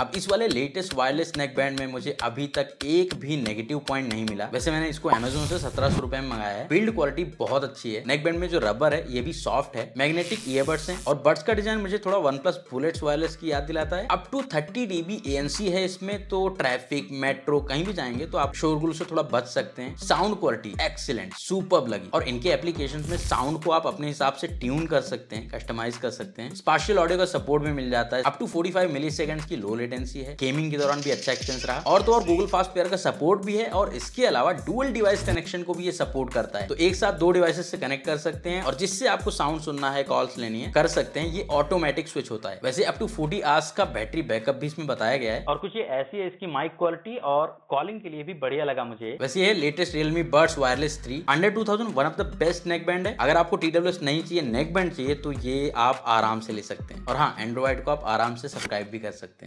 अब इस वाले लेटेस्ट वायरलेस नेक बैंड में मुझे अभी तक एक भी नेगेटिव पॉइंट नहीं मिला वैसे मैंने इसको अमेजोन से सत्रह सौ रुपए में मंगाया है बिल्ड क्वालिटी बहुत अच्छी है नेक बैंड में जो रबर है ये भी सॉफ्ट है मैग्नेटिक ईयरबड्स हैं और बड्स का डिजाइन मुझे थोड़ा वन प्लस बुलेट्स वायरलेस की याद दिलाता है up to thirty dB ANC है इसमें तो ट्रैफिक मेट्रो कहीं भी जाएंगे तो आप शोरगुल से थोड़ा बच सकते हैं साउंड क्वालिटी एक्सीलेंट सुपर लगी और इनके एप्लीकेशन में साउंड को आप अपने हिसाब से ट्यून कर सकते हैं कस्टमाइज कर सकते हैं स्पार्शियल ऑडियो का सपोर्ट भी मिल जाता है up to forty five milli की लो लेटेंसी है गेमिंग के दौरान भी अच्छा एक्सपीरियंस रहा और तो और गूगल फास्ट पेयर का सपोर्ट भी है और इसके अलावा डुअल डिवाइस कनेक्शन को भी ये सपोर्ट करता है तो एक साथ दो डिवाइसेस से कनेक्ट कर सकते हैं और जिससे आपको साउंड सुनना है कॉल्स लेनी है कर सकते हैं ये ऑटोमेटिक स्विच होता है वैसे अप टू फोर्टी आवर्स का बैटरी बैकअप भी इसमें बताया गया है और कुछ ये ऐसी है इसकी माइक क्वालिटी और कॉलिंग के लिए भी बढ़िया लगा मुझे वैसे ये latest Realme Buds Wireless three under two thousand one of the best neck band है अगर आपको टीडब्ल्यू नहीं चाहिए नेक बैंड चाहिए तो ये आप आराम से ले सकते हैं और हाँ एंड्रॉइड को आप आराम से सब्सक्राइब भी कर सकते हैं